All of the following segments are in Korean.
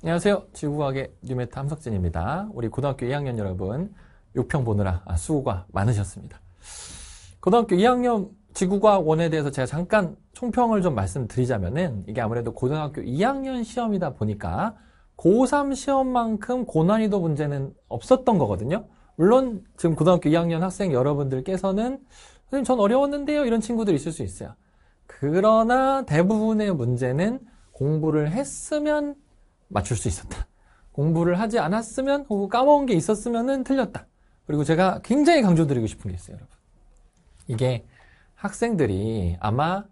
안녕하세요. 지구과학의 뉴메타 함석진입니다. 우리 고등학교 2학년 여러분, 요평 보느라 아, 수고가 많으셨습니다. 고등학교 2학년 지구과학원에 대해서 제가 잠깐 총평을 좀 말씀드리자면은 이게 아무래도 고등학교 2학년 시험이다 보니까 고3 시험만큼 고난이도 문제는 없었던 거거든요. 물론 지금 고등학교 2학년 학생 여러분들께서는 선생님 전 어려웠는데요 이런 친구들 있을 수 있어요. 그러나 대부분의 문제는 공부를 했으면 맞출 수 있었다. 공부를 하지 않았으면 혹은 까먹은 게있었으면 틀렸다. 그리고 제가 굉장히 강조드리고 싶은 게 있어요, 여러분. 이게 학생들이 아마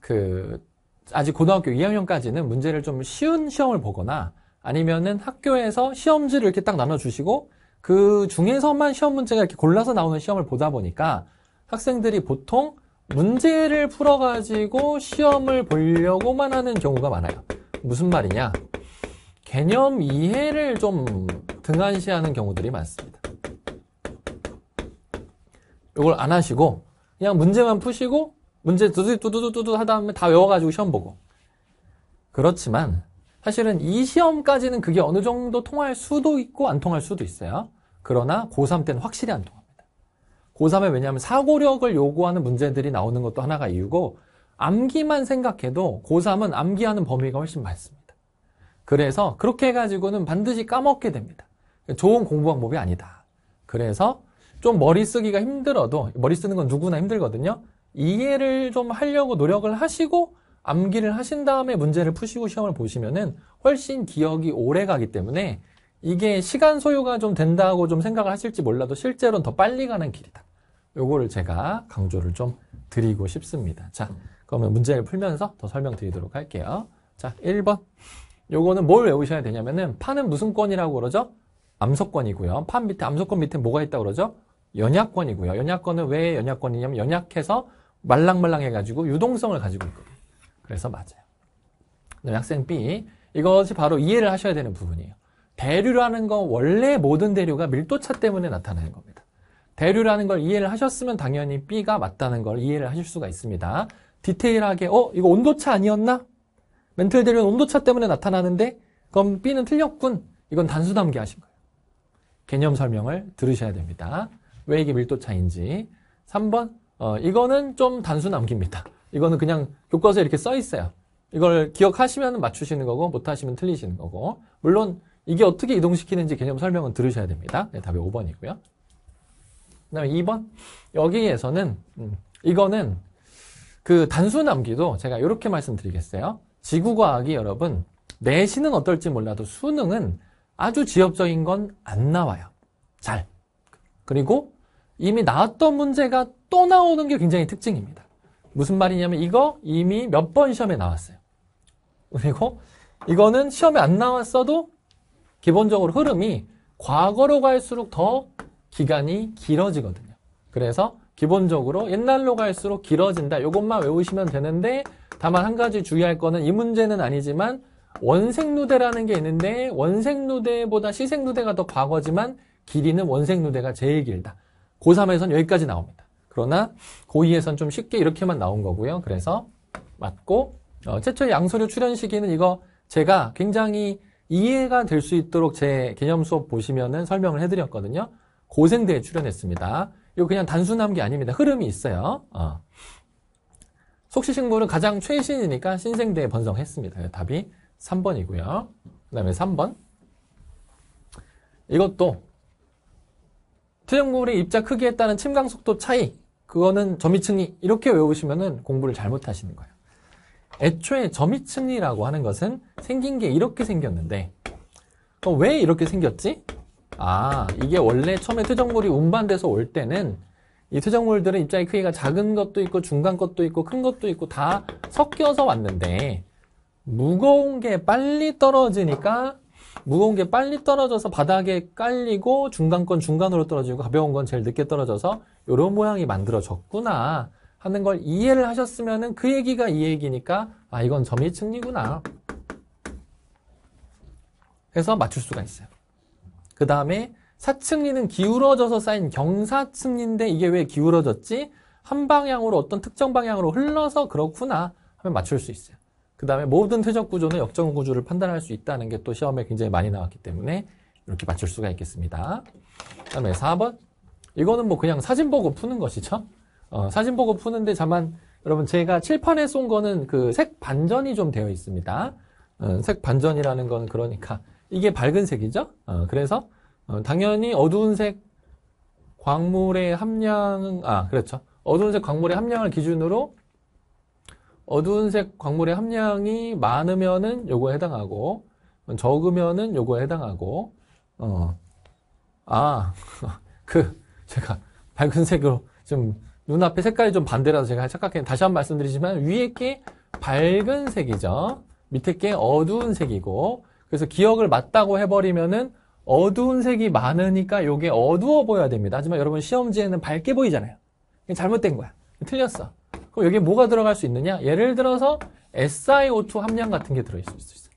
그 아직 고등학교 2학년까지는 문제를 좀 쉬운 시험을 보거나 아니면은 학교에서 시험지를 이렇게 딱 나눠주시고 그 중에서만 시험 문제가 이렇게 골라서 나오는 시험을 보다 보니까 학생들이 보통 문제를 풀어가지고 시험을 보려고만 하는 경우가 많아요. 무슨 말이냐? 개념 이해를 좀 등한시하는 경우들이 많습니다. 이걸 안 하시고 그냥 문제만 푸시고 문제 두두두두두두 하다 하면 다 외워가지고 시험 보고 그렇지만 사실은 이 시험까지는 그게 어느 정도 통할 수도 있고 안 통할 수도 있어요. 그러나 고3 때는 확실히 안 통합니다. 고3에 왜냐하면 사고력을 요구하는 문제들이 나오는 것도 하나가 이유고 암기만 생각해도 고3은 암기하는 범위가 훨씬 많습니다. 그래서 그렇게 해가지고는 반드시 까먹게 됩니다. 좋은 공부 방법이 아니다. 그래서 좀 머리 쓰기가 힘들어도 머리 쓰는 건 누구나 힘들거든요. 이해를 좀 하려고 노력을 하시고 암기를 하신 다음에 문제를 푸시고 시험을 보시면은 훨씬 기억이 오래 가기 때문에 이게 시간 소요가 좀 된다고 좀 생각을 하실지 몰라도 실제로는 더 빨리 가는 길이다. 요거를 제가 강조를 좀 드리고 싶습니다. 자, 그러면 문제를 풀면서 더 설명드리도록 할게요. 자, 1번. 요거는 뭘 외우셔야 되냐면은 파는 무슨 권이라고 그러죠? 암석권이고요판 밑에 암석권 밑에 뭐가 있다고 그러죠? 연약권이고요. 연약권은 왜 연약권이냐면 연약해서 말랑말랑해가지고 유동성을 가지고 있거든요. 그래서 맞아요. 그다 학생 B 이것이 바로 이해를 하셔야 되는 부분이에요. 대류라는 건 원래 모든 대류가 밀도차 때문에 나타나는 겁니다. 대류라는 걸 이해를 하셨으면 당연히 B가 맞다는 걸 이해를 하실 수가 있습니다. 디테일하게 어 이거 온도차 아니었나? 멘트를 들면 온도차 때문에 나타나는데 그럼 B는 틀렸군. 이건 단수 담기하신 거예요. 개념 설명을 들으셔야 됩니다. 왜 이게 밀도 차인지. 3번 어, 이거는 좀 단수 남깁니다. 이거는 그냥 교과서에 이렇게 써 있어요. 이걸 기억하시면 맞추시는 거고 못하시면 틀리시는 거고 물론 이게 어떻게 이동시키는지 개념 설명은 들으셔야 됩니다. 네, 답이 5번이고요. 그 다음에 2번 여기에서는 음, 이거는 그 단수 남기도 제가 이렇게 말씀드리겠어요. 지구과학이 여러분 내신은 어떨지 몰라도 수능은 아주 지엽적인 건 안 나와요. 잘. 그리고 이미 나왔던 문제가 또 나오는 게 굉장히 특징입니다. 무슨 말이냐면 이거 이미 몇 번 시험에 나왔어요. 그리고 이거는 시험에 안 나왔어도 기본적으로 흐름이 과거로 갈수록 더 기간이 길어지거든요. 그래서 기본적으로 옛날로 갈수록 길어진다. 이것만 외우시면 되는데 다만 한 가지 주의할 거는 이 문제는 아니지만 원색누대라는 게 있는데 원색누대보다 시색누대가 더 과거지만 길이는 원색누대가 제일 길다. 고3에선 여기까지 나옵니다. 그러나 고2에선 좀 쉽게 이렇게만 나온 거고요. 그래서 맞고 어, 최초의 양서류 출연 시기는 이거 제가 굉장히 이해가 될 수 있도록 제 개념 수업 보시면은 설명을 해드렸거든요. 고생대에 출연했습니다. 이거 그냥 단순한 게 아닙니다. 흐름이 있어요. 어. 속시식물은 가장 최신이니까 신생대에 번성했습니다. 답이 3번이고요. 그 다음에 3번. 이것도 퇴적물이 입자 크기에 따른 침강 속도 차이 그거는 점이층이 이렇게 외우시면은 공부를 잘못하시는 거예요. 애초에 점이층이라고 하는 것은 생긴 게 이렇게 생겼는데 어, 왜 이렇게 생겼지? 아 이게 원래 처음에 퇴적물이 운반돼서 올 때는 이 투정물들은 입자의 크기가 작은 것도 있고 중간 것도 있고 큰 것도 있고 다 섞여서 왔는데 무거운 게 빨리 떨어지니까 무거운 게 빨리 떨어져서 바닥에 깔리고 중간 건 중간으로 떨어지고 가벼운 건 제일 늦게 떨어져서 이런 모양이 만들어졌구나 하는 걸 이해를 하셨으면 그 얘기가 이 얘기니까 아 이건 점이층리구나 해서 맞출 수가 있어요. 그 다음에 사층리는 기울어져서 쌓인 경사층리인데 이게 왜 기울어졌지? 한 방향으로 어떤 특정 방향으로 흘러서 그렇구나 하면 맞출 수 있어요. 그 다음에 모든 퇴적 구조는 역정 구조를 판단할 수 있다는 게 또 시험에 굉장히 많이 나왔기 때문에 이렇게 맞출 수가 있겠습니다. 그 다음에 4번. 이거는 뭐 그냥 사진 보고 푸는 것이죠. 어, 사진 보고 푸는데 자만 여러분 제가 칠판에 쏜 거는 그 색 반전이 좀 되어 있습니다. 어, 색 반전이라는 건 그러니까 이게 밝은 색이죠. 어, 그래서 어, 당연히 어두운색 광물의 함량, 아, 그렇죠. 어두운색 광물의 함량을 기준으로 어두운색 광물의 함량이 많으면은 요거에 해당하고, 적으면은 요거에 해당하고, 어, 아, 그, 제가 밝은색으로 좀 눈앞에 색깔이 좀 반대라서 제가 착각했는데 다시 한 번 말씀드리지만 위에 게 밝은 색이죠. 밑에 게 어두운 색이고 그래서 기억을 맞다고 해버리면은 어두운 색이 많으니까 이게 어두워 보여야 됩니다. 하지만 여러분 시험지에는 밝게 보이잖아요. 잘못된 거야. 틀렸어. 그럼 여기에 뭐가 들어갈 수 있느냐? 예를 들어서 SiO2 함량 같은 게 들어있을 수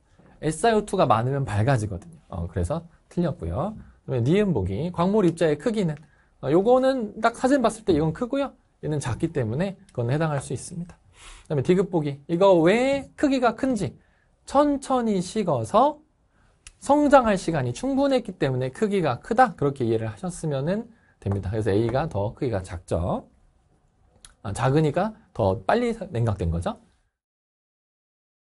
있어요. SiO2가 많으면 밝아지거든요. 어, 그래서 틀렸고요. 니은 보기, 광물 입자의 크기는 어, 요거는 딱 사진 봤을 때 이건 크고요. 얘는 작기 때문에 그건 해당할 수 있습니다. 그 다음에 디귿 보기. 이거 왜 크기가 큰지 천천히 식어서 성장할 시간이 충분했기 때문에 크기가 크다 그렇게 이해를 하셨으면 됩니다. 그래서 A가 더 크기가 작죠. 아, 작으니까 더 빨리 냉각된 거죠.